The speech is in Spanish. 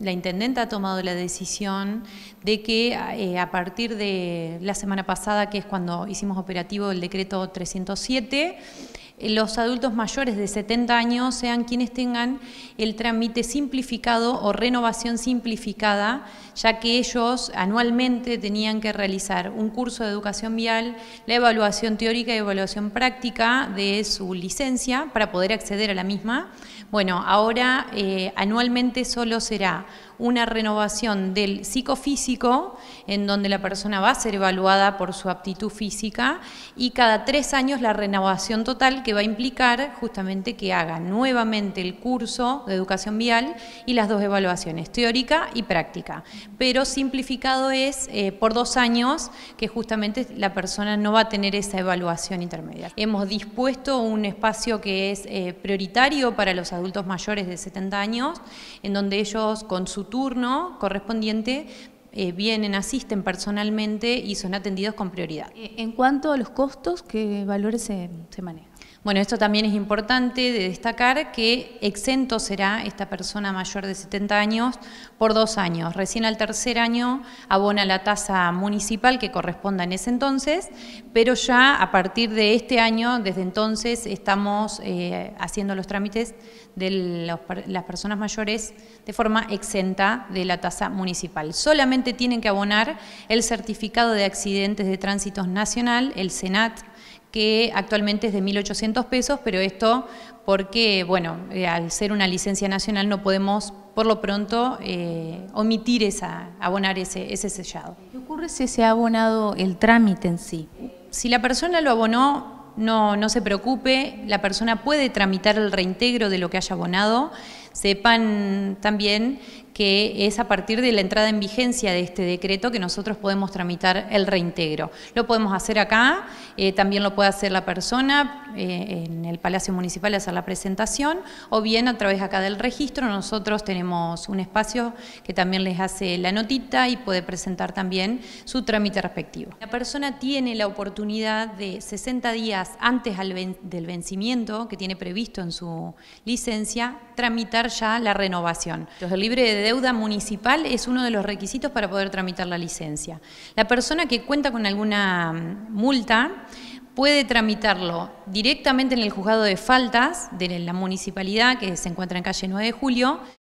La intendente ha tomado la decisión de que eh, a partir de la semana pasada, que es cuando hicimos operativo el decreto 307, eh, los adultos mayores de 70 años sean quienes tengan el trámite simplificado o renovación simplificada, ya que ellos anualmente tenían que realizar un curso de educación vial, la evaluación teórica y evaluación práctica de su licencia para poder acceder a la misma. Bueno, ahora eh, anualmente solo será una renovación del psicofísico, en donde la persona va a ser evaluada por su aptitud física, y cada tres años la renovación total que va a implicar justamente que haga nuevamente el curso de educación vial y las dos evaluaciones, teórica y práctica. Pero simplificado es eh, por dos años que justamente la persona no va a tener esa evaluación intermedia. Hemos dispuesto un espacio que es eh, prioritario para los adultos mayores de 70 años, en donde ellos con su turno correspondiente eh, vienen, asisten personalmente y son atendidos con prioridad. En cuanto a los costos, ¿qué valores se manejan? Bueno, esto también es importante de destacar que exento será esta persona mayor de 70 años por dos años. Recién al tercer año abona la tasa municipal que corresponda en ese entonces, pero ya a partir de este año, desde entonces, estamos eh, haciendo los trámites de las personas mayores de forma exenta de la tasa municipal. Solamente tienen que abonar el certificado de accidentes de tránsito nacional, el CENAT, que actualmente es de 1.800 pesos, pero esto porque, bueno, eh, al ser una licencia nacional no podemos, por lo pronto, eh, omitir esa, abonar ese, ese sellado. ¿Qué ocurre si se ha abonado el trámite en sí? Si la persona lo abonó, no, no, se preocupe, la persona puede tramitar el reintegro de lo que haya abonado. Sepan también que es a partir de la entrada en vigencia de este decreto que nosotros podemos tramitar el reintegro. Lo podemos hacer acá, eh, también lo puede hacer la persona eh, en el Palacio Municipal hacer la presentación, o bien a través acá del registro nosotros tenemos un espacio que también les hace la notita y puede presentar también su trámite respectivo. La persona tiene la oportunidad de 60 días antes del vencimiento que tiene previsto en su licencia, tramitar ya la renovación deuda municipal es uno de los requisitos para poder tramitar la licencia. La persona que cuenta con alguna mm, multa puede tramitarlo directamente en el juzgado de faltas de la municipalidad que se encuentra en calle 9 de julio